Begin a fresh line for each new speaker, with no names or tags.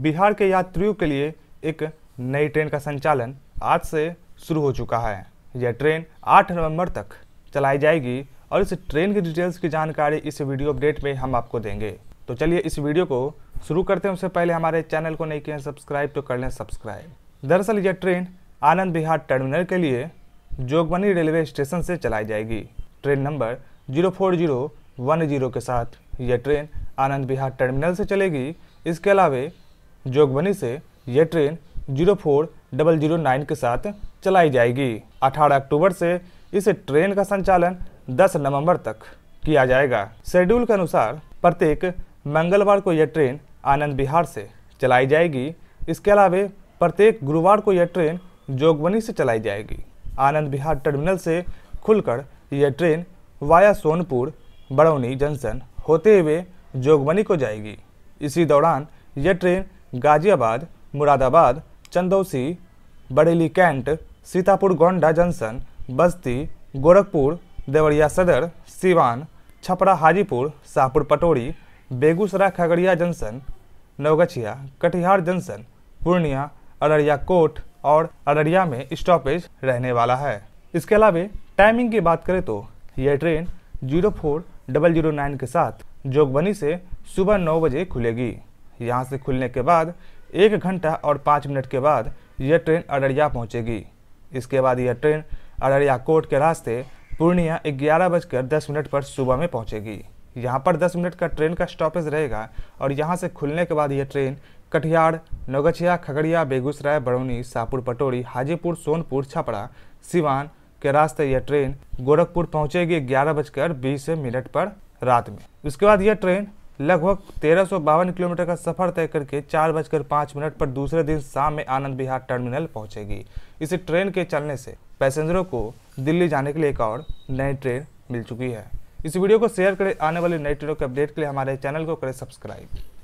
बिहार के यात्रियों के लिए एक नई ट्रेन का संचालन आज से शुरू हो चुका है यह ट्रेन 8 नवंबर तक चलाई जाएगी और इस ट्रेन की डिटेल्स की जानकारी इस वीडियो अपडेट में हम आपको देंगे तो चलिए इस वीडियो को शुरू करते हैं उससे पहले हमारे चैनल को नहीं किए सब्सक्राइब तो कर लें सब्सक्राइब दरअसल यह ट्रेन आनंद बिहार टर्मिनल के लिए जोगबनी रेलवे स्टेशन से चलाई जाएगी train number zero four zero one zero के साथ यह ट्रेन आनंद बिहार टर्मिनल से चलेगी इसके अलावा जोगबनी से यह train zero four double zero nine के साथ चलाई जाएगी 18 अक्टूबर से इस ट्रेन का संचालन 10 नवंबर तक किया जाएगा शेड्यूल के अनुसार प्रत्येक मंगलवार को यह ट्रेन आनंद बिहार से चलाई जाएगी इसके अलावा प्रत्येक गुरुवार को यह ट्रेन जोगबनी से चलाई जाएगी आनंद बिहार टर्मिनल से खुलकर यह train via Sonpur Barauni junction होते हुए जोगबनी को जाएगी इसी दौरान यह train Ghaziabad Moradabad Chandausi Bareilly Cantt Sitapur Gonda junction Basti Gorakhpur Deoria Sadar Siwan Chhapra Hajipur Shahpur Patori Begusarai Khagaria junction Naugachia Katihar junction Purnia Araria court और अररिया में स्टॉपेज रहने वाला है इसके अलावा टाइमिंग की बात करें तो यह train zero four double zero nine के साथ जोगबनी से सुबह नौ बजे खुलेगी यहाँ से खुलने के बाद एक घंटा और पाँच मिनट के बाद यह ट्रेन अररिया पहुँचेगी इसके बाद यह ट्रेन अररिया कोर्ट के रास्ते पूर्णिया ग्यारह बजकर दस मिनट पर सुबह में पहुँचेगी यहाँ पर 10 मिनट का ट्रेन का स्टॉपेज रहेगा और यहाँ से खुलने के बाद यह ट्रेन कटिहार नौगछिया खगड़िया बेगूसराय बरौनी शाहपुर पटोरी हाजीपुर सोनपुर छपरा सिवान के रास्ते यह ट्रेन गोरखपुर पहुँचेगी ग्यारह बजकर बीस मिनट पर रात में उसके बाद यह ट्रेन लगभग तेरह किलोमीटर का सफर तय करके चार बजकर पाँच मिनट पर दूसरे दिन शाम में आनंद विहार टर्मिनल पहुंचेगी इसी ट्रेन के चलने से पैसेंजरों को दिल्ली जाने के लिए एक और नई ट्रेन मिल चुकी है इस वीडियो को शेयर करें आने वाली नई ट्रेनों के अपडेट के लिए हमारे चैनल को करें सब्सक्राइब